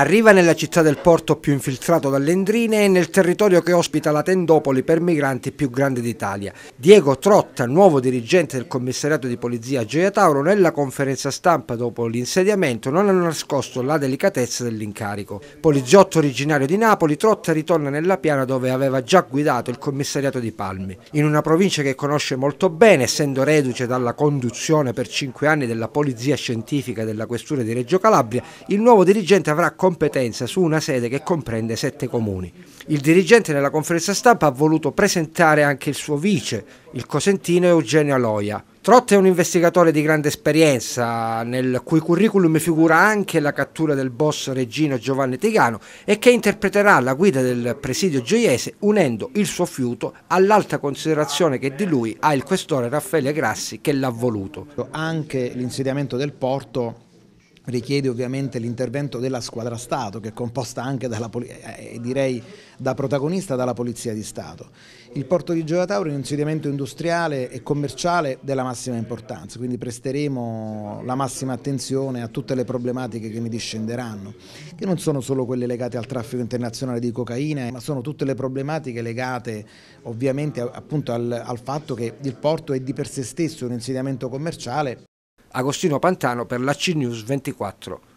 Arriva nella città del porto più infiltrato dalle endrine e nel territorio che ospita la tendopoli per migranti più grande d'Italia. Diego Trotta, nuovo dirigente del commissariato di polizia Gioia Tauro, nella conferenza stampa dopo l'insediamento non ha nascosto la delicatezza dell'incarico. Poliziotto originario di Napoli, Trotta ritorna nella piana dove aveva già guidato il commissariato di Palmi, in una provincia che conosce molto bene, essendo reduce dalla conduzione per cinque anni della polizia scientifica della questura di Reggio Calabria, il nuovo dirigente avrà con competenza su una sede che comprende sette comuni. Il dirigente nella conferenza stampa ha voluto presentare anche il suo vice, il cosentino Eugenio Aloia. Trott è un investigatore di grande esperienza, nel cui curriculum figura anche la cattura del boss regino Giovanni Tigano e che interpreterà la guida del presidio gioiese unendo il suo fiuto all'alta considerazione che di lui ha il questore Raffaele Grassi che l'ha voluto. Anche l'insediamento del porto richiede ovviamente l'intervento della squadra Stato, che è composta anche dalla, eh, eh, direi, da protagonista dalla Polizia di Stato. Il porto di Gioia Tauro è un insediamento industriale e commerciale della massima importanza, quindi presteremo la massima attenzione a tutte le problematiche che ne discenderanno, che non sono solo quelle legate al traffico internazionale di cocaina, ma sono tutte le problematiche legate ovviamente appunto al, al fatto che il porto è di per sé stesso un insediamento commerciale Agostino Pantano per la CNews 24.